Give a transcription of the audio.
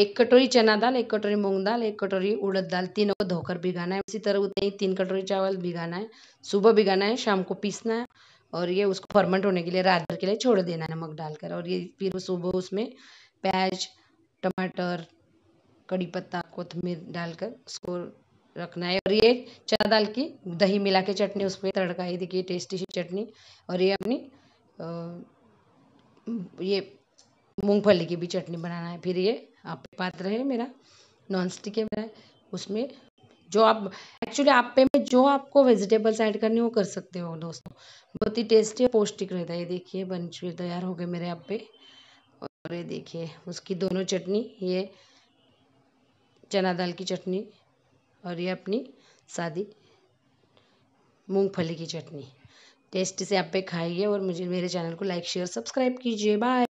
एक कटोरी चना दाल एक कटोरी मूंग दाल एक कटोरी उड़द दाल तीनों को धोकर भिगाना है इसी तरह उतना ही तीन कटोरी चावल भिगाना है सुबह भिगाना है शाम को पीसना है और ये उसको फर्मेंट होने के लिए रात भर के लिए छोड़ देना है नमक डालकर और ये फिर सुबह उसमें प्याज टमाटर कड़ी पत्ता कोथमीर डालकर उसको रखना है और ये चना दाल की दही मिला के चटनी उस पर तड़का ही देखिए टेस्टी सी चटनी और ये अपनी ये मूंगफली की भी चटनी बनाना है फिर ये आप पात्र है मेरा नॉन स्टिक है उसमें जो आप एक्चुअली आप पे में जो आपको वेजिटेबल्स ऐड करनी हो कर सकते हो दोस्तों बहुत ही टेस्टी और पौष्टिक रहता है ये देखिए बन चुके तैयार हो गए मेरे आप पे और ये देखिए उसकी दोनों चटनी ये चना दाल की चटनी और ये अपनी सादी मूंगफली की चटनी टेस्ट से आप पे खाइए और मुझे मेरे चैनल को लाइक शेयर सब्सक्राइब कीजिए बाय